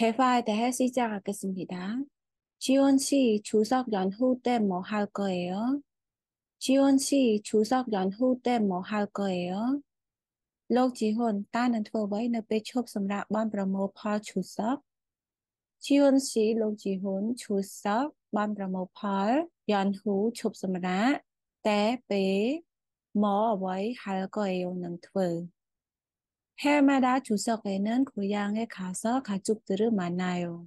대화에대해시작하겠습니 다. 지원씨추석연휴때뭐할거예 요? 지원씨추석연휴때뭐할거예 요? លោកជីហ៊ុនតើនឹងធ្វើអ្វីនៅពេលឈប់សម្រាកបានប្រមូលផលឈូសកជីហ៊ុនស៊ីលោកជីហ៊ុនឈូសកបានប្រមូលផលយ៉ាន់ហ៊ូឈប់សម្រាកតែពេលមកអ្វីហើយកអេវនឹងធ្វើ해마다주석에는고향에가서가족들을만나 요.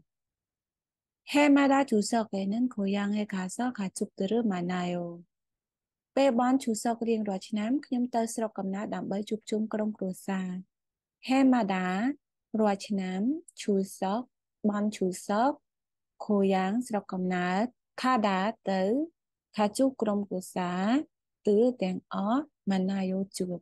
해마다주석에는고향에가서가족들을만나 요. ពេលបន់ជូសករៀងរាល់ឆ្នាំខ្ញុំទៅស្រុកកំណើតដើម្បីជួបជុំក្រុមគ្រួសារ Hemada រាល់ឆ្នាំជូសកបន់ជូសកខូយ៉ាងស្រុកកំណើត Kada ទៅខាជួបក្រុមគ្រួសារទឺទាំងអស់ម៉ាណាយោជួប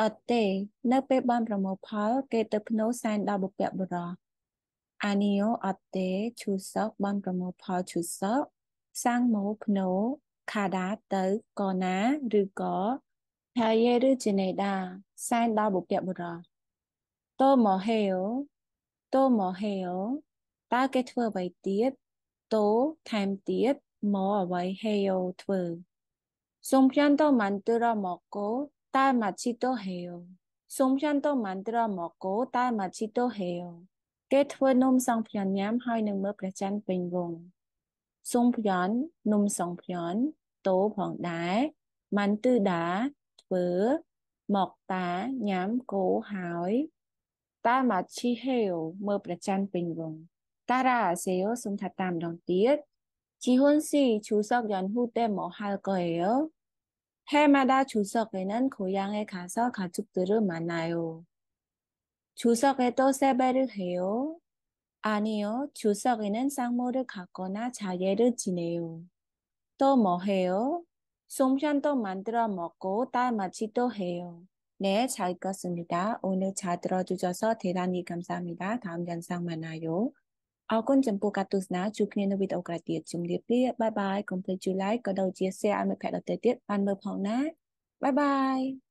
អត់ទេនៅពេលបនប្រមូលផល គេទៅភ្នោសែនដល់បុព្វបុរសអានីយោអត់ទេឈូសកបនប្រមូលផលឈូសកសាំងម៉ូភ្នោខាដាទៅកណាឬក៏ថាយេឬជាណេដាសែនដល់បុព្វបុរសតូម៉ូហេអូតូម៉ូហេអូតើគេធ្វើអ្វីទៀតតូថែមទៀតម៉ូអ្វីហេអូធ្វើសុំព្យានតូម៉ាន់ទឺរម៉ូកូ tai mà chi tô hiểu sống chân tô mắn tơ mỏ cố tai mà chi tô hiểu kết thua nôm song phiền nhám hai nương mơ bà chân bình vùng sung phiền nôm song phiền tố phỏng đá mắn tư đá vớ mọc tá nhám cố hỏi ta mà chi hiểu mơ bà chân bình vùng ta ra xéo sung thật tạm đồng tiết chi hôn si chú sóc dọn hút tên mỏ hai cơ hiểu 해마다 주석에는 고향에 가서 가족들을 만나요. 주석에도 세배를 해요? 아니요, 주석에는 쌍모를 갖거나 자예를 지내요. 또 뭐 해요? 송편도 만들어 먹고 딸마이도 해요. 네, 잘 읽었습니다. 오늘 잘 들어주셔서 대단히 감사합니다. 다음 영상 만나요. អរគុណចំពោះការទស្សនាជួបគ្នានៅវីដេអូក្រោយទៀតជំរាបលាបាយបាយកុំភ្លេចជួយ like ក៏ដូចជា share ឲ្យមិត្តភក្តិដទៃទៀតបានមើលផងណាបាយបាយ